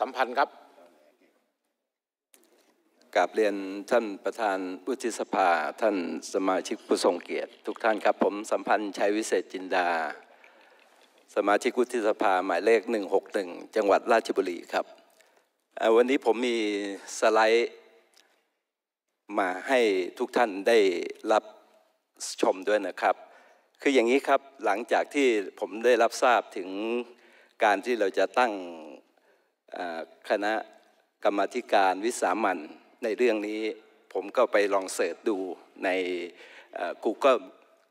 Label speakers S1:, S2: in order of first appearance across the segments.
S1: สัมพันธ์ครับกราบเรียนท่านประธานวุฒิสภาท่านสมาชิกผู้ทรงเกียรติ ทุกท่านครับผมสัมพันธ์ชัยวิเศษจินดา สมาชิกวุฒิสภาหมายเลข161จังหวัดราชบุรีครับวันนี้ผมมีสไลด์มาให้ทุกท่านได้รับชมด้วยนะครับ คืออย่างนี้ครับหลังจากที่ผมได้รับทราบถึงการที่เราจะตั้งคณะกรรมธิการวิสามันในเรื่องนี้ ผมก็ไปลองเสิร์ชดูใน Google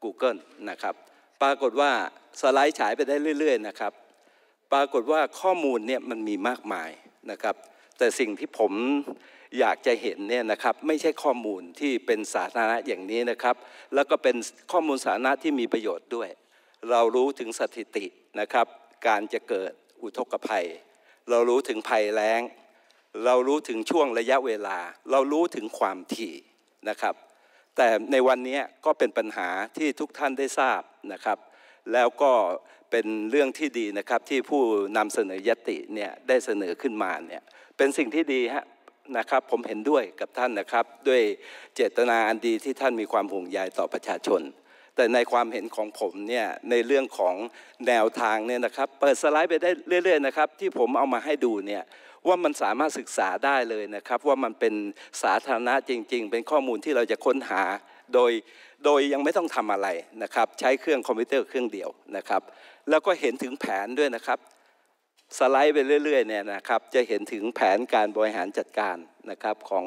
S1: Google นะครับปรากฏว่าสไลด์ฉายไปได้เรื่อย ๆ นะครับ ปรากฏว่าข้อมูลเนี่ยมันมีมากมายนะครับ แต่สิ่งที่ผมอยากจะเห็นเนี่ยนะครับไม่ใช่ข้อมูลที่เป็นสาธารณะอย่างนี้นะครับ แล้วก็เป็นข้อมูลสาธารณะที่มีประโยชน์ด้วย เรารู้ถึงสถิตินะครับ การจะเกิดอุทกภัยเรารู้ถึงภัยแล้ง เรารู้ถึงช่วงระยะเวลา เรารู้ถึงความถี่นะครับ แต่ในวันนี้ก็เป็นปัญหาที่ทุกท่านได้ทราบนะครับ แล้วก็เป็นเรื่องที่ดีนะครับที่ผู้นำเสนอยติเนี่ยได้เสนอขึ้นมาเนี่ย เป็นสิ่งที่ดีฮะนะครับ ผมเห็นด้วยกับท่านนะครับ ด้วยเจตนาอันดีที่ท่านมีความห่วงใยต่อประชาชนแต่ในความเห็นของผมเนี่ยในเรื่องของแนวทางเนี่ยนะครับเปิดสไลด์ไปได้เรื่อยๆนะครับที่ผมเอามาให้ดูเนี่ยว่ามันสามารถศึกษาได้เลยนะครับว่ามันเป็นสาธารณะจริง ๆ เป็นข้อมูลที่เราจะค้นหาโดยโดยยังไม่ต้องทำอะไรนะครับใช้เครื่องคอมพิวเตอร์เครื่องเดียวนะครับแล้วก็เห็นถึงแผนด้วยนะครับสไลด์ไปเรื่อยๆเนี่ยนะครับจะเห็นถึงแผนการบริหารจัดการนะครับของ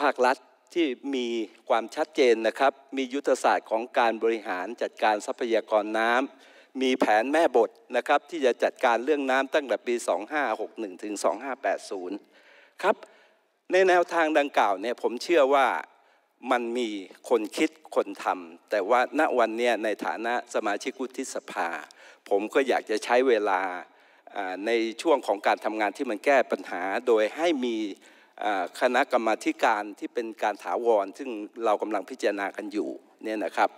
S1: ภาครัฐที่มีความชัดเจนนะครับ มียุทธศาสตร์ของการบริหารจัดการทรัพยากรน้ำมีแผนแม่บทนะครับที่จะจัดการเรื่องน้ำตั้งแต่ปี 2561 ถึง 2580 ครับ ในแนวทางดังกล่าวเนี่ยผมเชื่อว่ามันมีคนคิดคนทำแต่ว่าณวันนี้ในฐานะสมาชิกวุฒิสภา ผมก็อยากจะใช้เวลาในช่วงของการทำงานที่มันแก้ปัญหา โดยให้มีคณะกรรมาการที่เป็นการถาวร ซึ่งเรากำลังพิจารณากันอยู่เนี่ยนะครับ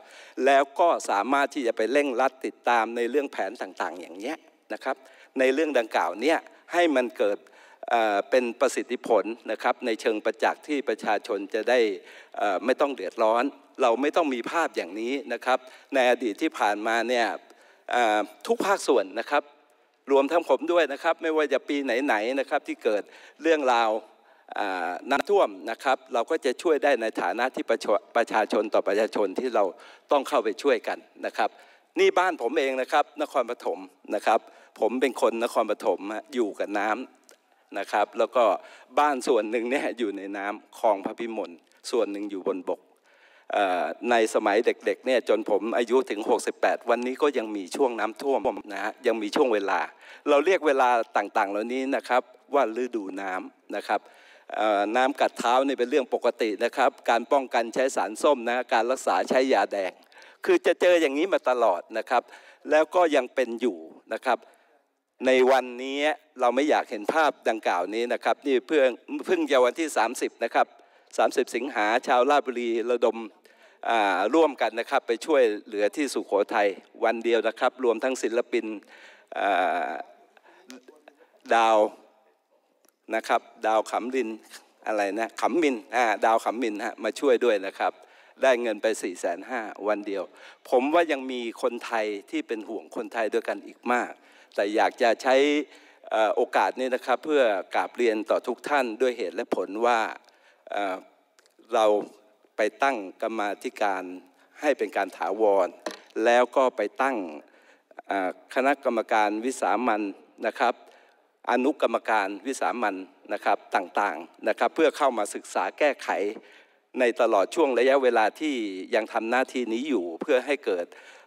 S1: แล้วก็สามารถที่จะไปเร่งรัดติดตามในเรื่องแผนต่างๆ อย่างเนี้ยนะครับในเรื่องดังกล่าวเนี่ยให้มันเกิดเป็นประสิทธิผลนะครับในเชิงประจักษ์ที่ประชาชนจะได้ไม่ต้องเดือดร้อน เราไม่ต้องมีภาพอย่างนี้นะครับในอดีตที่ผ่านมาเนี่ยทุกภาคส่วนนะครับรวมทั้งผมด้วยนะครับไม่ว่าจะปีไหนๆนะครับที่เกิดเรื่องราวน้ำท่วมนะครับเราก็จะช่วยได้ในฐานะที่ประชาชนต่อประชาชนที่เราต้องเข้าไปช่วยกันนะครับ นี่บ้านผมเองนะครับ นครปฐมนะครับ ผมเป็นคนนครปฐมอยู่กับน้ำนะครับ แล้วก็บ้านส่วนหนึ่งเนี่ยอยู่ในน้ำคลองพระพิมลส่วนหนึ่งอยู่บนบกในสมัยเด็กๆเนี่ยจนผมอายุถึง 68 วันนี้ก็ยังมีช่วงน้ำท่วมนะฮะยังมีช่วงเวลา เราเรียกเวลาต่างๆ เหล่านี้นะครับว่าฤดูน้ำนะครับน้ำกัดเท้านี่เป็นเรื่องปกตินะครับการป้องกันใช้สารส้มนะการรักษาใช้ยาแดง คือจะเจออย่างนี้มาตลอดนะครับ แล้วก็ยังเป็นอยู่นะครับ ในวันนี้เราไม่อยากเห็นภาพดังกล่าวนี้นะครับนี่เพื่อเพิ่งจะวันที่30นะครับ30 สิงหาชาวราชบุรีระดมร่วมกันนะครับไปช่วยเหลือที่สุขโขทัยวันเดียวนะครับ รวมทั้งศิลปินดาวนะครับดาวขำรินอะไรนะขำมินดาวขำมินฮะมาช่วยด้วยนะครับ ได้เงินไป4ี่แสนห้าวันเดียว ผมว่ายังมีคนไทยที่เป็นห่วงคนไทยด้วยกันอีกมาก แต่อยากจะใช้โอกาสนี้นะครับเพื่อกราบเรียนต่อทุกท่านด้วยเหตุและผลว่าเราไปตั้งกรรมธิการให้เป็นการถาวรแล้วก็ไปตั้งคณะกรรมการวิสามันนะครับอนุกรรมการวิสามันนะครับต่างๆนะครับ เพื่อเข้ามาศึกษาแก้ไขในตลอดช่วงระยะเวลาที่ยังทำหน้าที่นี้อยู่ เพื่อให้เกิด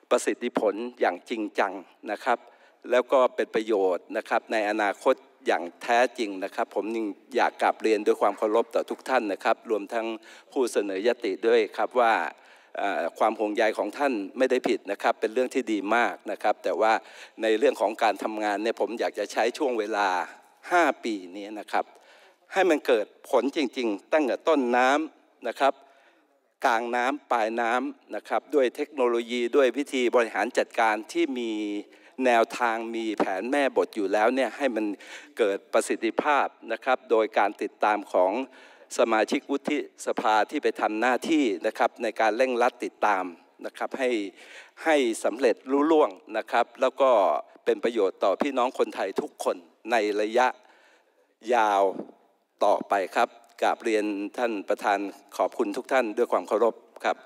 S1: ประสิทธิผลอย่างจริงจังนะครับ แล้วก็เป็นประโยชน์นะครับ ในอนาคตอย่างแท้จริงนะครับ ผมยงอยากกลับเรียนด้วยความเคารพต่อทุกท่านนะครับ รวมทั้งผู้เสนอยติด้วยครับว่าความห่วงใยของท่านไม่ได้ผิดนะครับเป็นเรื่องที่ดีมากนะครับ แต่ว่าในเรื่องของการทำงานเนี่ยผมอยากจะใช้ช่วงเวลา 5 ปีนี้นะครับ ให้มันเกิดผลจริง ๆ ตั้งแต่ต้นน้ำนะครับ กลางน้ำปลายน้ำนะครับ ด้วยเทคโนโลยีด้วยวิธีบริหารจัดการที่มีแนวทางมีแผนแม่บทอยู่แล้วเนี่ยให้มันเกิดประสิทธิภาพนะครับ โดยการติดตามของสมาชิกวุฒิสภาที่ไปทำหน้าที่นะครับในการเร่งรัดติดตามนะครับให้ให้สำเร็จรู้ล่วงนะครับ แล้วก็เป็นประโยชน์ต่อพี่น้องคนไทยทุกคนในระยะยาวต่อไปครับกราบเรียนท่านประธานขอบคุณทุกท่านด้วยความเคารพครับ